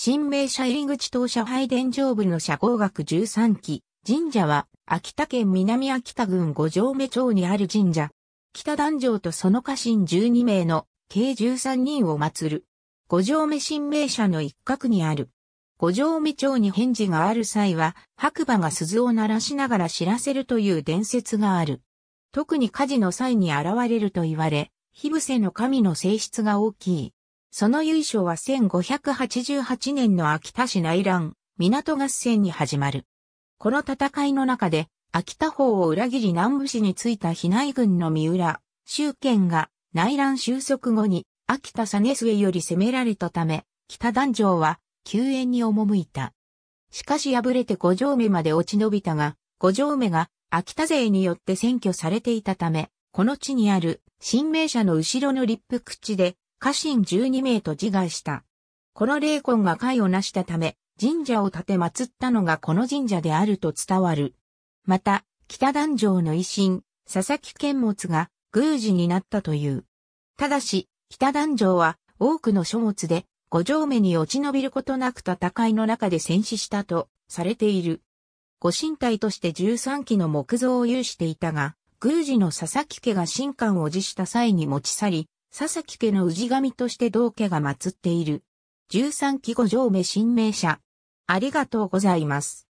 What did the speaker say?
新名社入口東社拝殿上部の社合学13期、神社は、秋田県南秋田郡五条目町にある神社。北壇城とその家臣12名の、計13人を祀る。五条目新名社の一角にある。五条目町に返事がある際は、白馬が鈴を鳴らしながら知らせるという伝説がある。特に火事の際に現れると言われ、火伏せの神の性質が大きい。その由緒は1588年の秋田市内乱、港合戦に始まる。この戦いの中で、秋田方を裏切り南部市に着いた比内軍の三浦、周堅が内乱収束後に秋田実末より攻められたため、北壇城は救援に赴いた。しかし敗れて五条目まで落ち延びたが、五条目が秋田勢によって占拠されていたため、この地にある新名社の後ろの立腹地で家臣12名と自害した。この霊魂が会を成したため、神社を建て祀ったのがこの神社であると伝わる。また、北壇城の維新、佐々木健物が宮司になったという。ただし、北壇城は多くの書物で、五条目に落ち延びることなく戦いの中で戦死したとされている。ご神体として13基の木造を有していたが、宮司の佐々木家が神官を辞した際に持ち去り、佐々木家の氏神として同家が祀っている。13期五条目新名社。ありがとうございます。